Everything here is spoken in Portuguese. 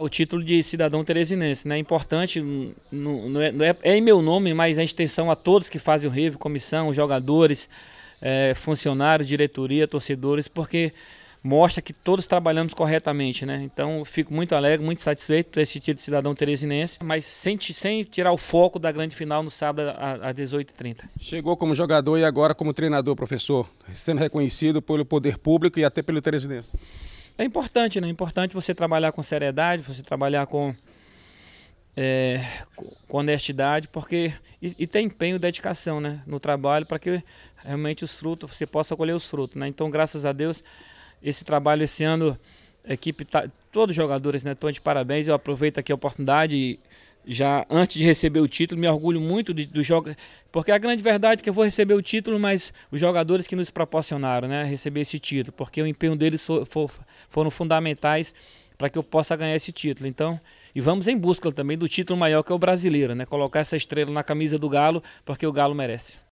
o título de cidadão teresinense. Né? É importante, não, não é, não é, é, em meu nome, mas é extensão a todos que fazem o Rio, comissão, jogadores, é, funcionários, diretoria, torcedores, porque mostra que todos trabalhamos corretamente. Né? Então, fico muito alegre, muito satisfeito com esse título de cidadão teresinense, mas sem, sem tirar o foco da grande final no sábado às 18h30. Chegou como jogador e agora como treinador, professor, sendo reconhecido pelo poder público e até pelo teresinense. É importante, né? É importante você trabalhar com seriedade, você trabalhar com, é, com honestidade, porque. E, e ter empenho e dedicação, né? No trabalho, para que realmente os frutos, você possa colher os frutos, né? Então, graças a Deus, esse trabalho esse ano, a equipe, tá, todos os jogadores, né? de parabéns. Eu aproveito aqui a oportunidade e já antes de receber o título, me orgulho muito de, do jogo, porque a grande verdade é que eu vou receber o título, mas os jogadores que nos proporcionaram, né, receber esse título, porque o empenho deles for, for, foram fundamentais para que eu possa ganhar esse título. Então, e vamos em busca também do título maior que é o brasileiro, né, colocar essa estrela na camisa do Galo, porque o Galo merece.